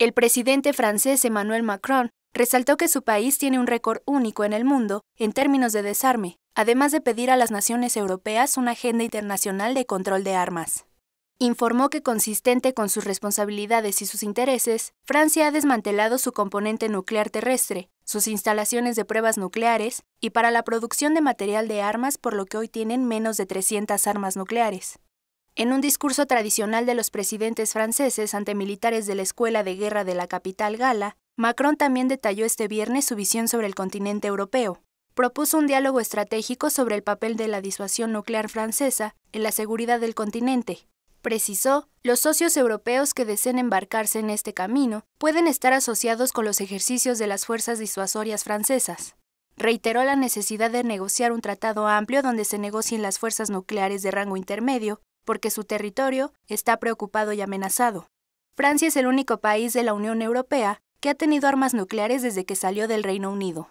El presidente francés Emmanuel Macron resaltó que su país tiene un récord único en el mundo en términos de desarme, además de pedir a las naciones europeas una agenda internacional de control de armas. Informó que consistente con sus responsabilidades y sus intereses, Francia ha desmantelado su componente nuclear terrestre, sus instalaciones de pruebas nucleares y para la producción de material de armas por lo que hoy tienen menos de 300 armas nucleares. En un discurso tradicional de los presidentes franceses ante militares de la Escuela de Guerra de la capital gala, Macron también detalló este viernes su visión sobre el continente europeo. Propuso un diálogo estratégico sobre el papel de la disuasión nuclear francesa en la seguridad del continente. Precisó, los socios europeos que deseen embarcarse en este camino pueden estar asociados con los ejercicios de las fuerzas disuasorias francesas reiteró la necesidad de negociar un tratado amplio donde se negocien las fuerzas nucleares de rango intermedio porque su territorio está preocupado y amenazado. Francia es el único país de la Unión Europea que ha tenido armas nucleares desde que salió del Reino Unido.